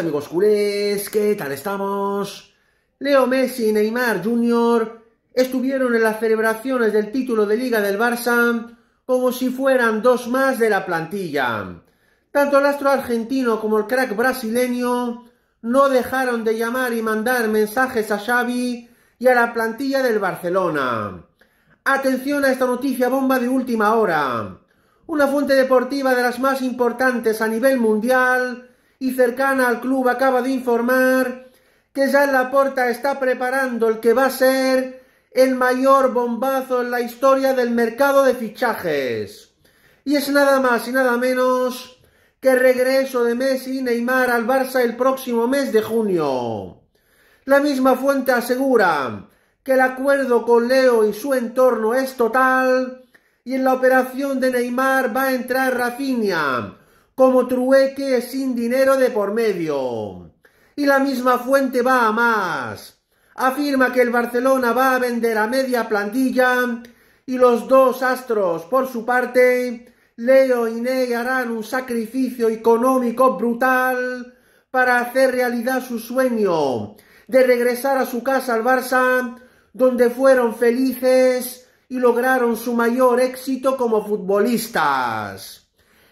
amigos culés, ¿qué tal estamos? Leo Messi y Neymar Jr. estuvieron en las celebraciones del título de Liga del Barça como si fueran dos más de la plantilla. Tanto el astro argentino como el crack brasileño no dejaron de llamar y mandar mensajes a Xavi y a la plantilla del Barcelona. Atención a esta noticia bomba de última hora. Una fuente deportiva de las más importantes a nivel mundial y cercana al club acaba de informar que ya en la porta está preparando el que va a ser el mayor bombazo en la historia del mercado de fichajes. Y es nada más y nada menos que el regreso de Messi y Neymar al Barça el próximo mes de junio. La misma fuente asegura que el acuerdo con Leo y su entorno es total y en la operación de Neymar va a entrar Rafinha, como trueque sin dinero de por medio. Y la misma fuente va a más. Afirma que el Barcelona va a vender a media plantilla y los dos astros, por su parte, Leo y Ney harán un sacrificio económico brutal para hacer realidad su sueño de regresar a su casa al Barça, donde fueron felices y lograron su mayor éxito como futbolistas.